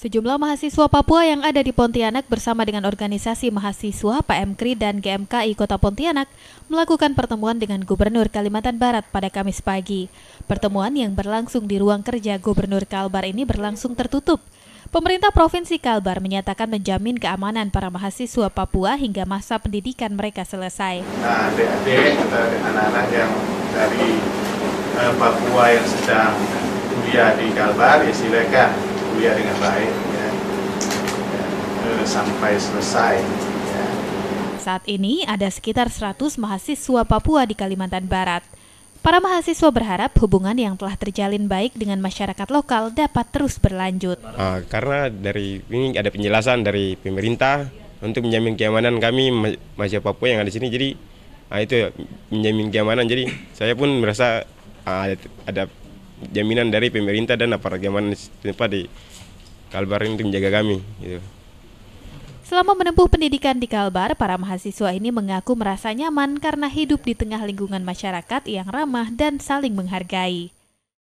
Sejumlah mahasiswa Papua yang ada di Pontianak bersama dengan organisasi mahasiswa PMKRI dan GMKI Kota Pontianak melakukan pertemuan dengan Gubernur Kalimantan Barat pada Kamis pagi. Pertemuan yang berlangsung di ruang kerja Gubernur Kalbar ini berlangsung tertutup. Pemerintah Provinsi Kalbar menyatakan menjamin keamanan para mahasiswa Papua hingga masa pendidikan mereka selesai. Nah, adik-adik anak-anak yang dari eh, Papua yang sedang kuliah di Kalbar, ya silakan kuliah dengan baik ya, ya eh, sampai selesai. Ya. Saat ini ada sekitar 100 mahasiswa Papua di Kalimantan Barat. Para mahasiswa berharap hubungan yang telah terjalin baik dengan masyarakat lokal dapat terus berlanjut. Uh, karena dari ini ada penjelasan dari pemerintah untuk menjamin keamanan kami mahasiswa Papua yang ada di sini. Jadi uh, itu menjamin keamanan. Jadi saya pun merasa uh, ada jaminan dari pemerintah dan aparat keamanan setempat di Kalbar ini menjaga kami. Gitu. Selama menempuh pendidikan di Kalbar, para mahasiswa ini mengaku merasa nyaman karena hidup di tengah lingkungan masyarakat yang ramah dan saling menghargai.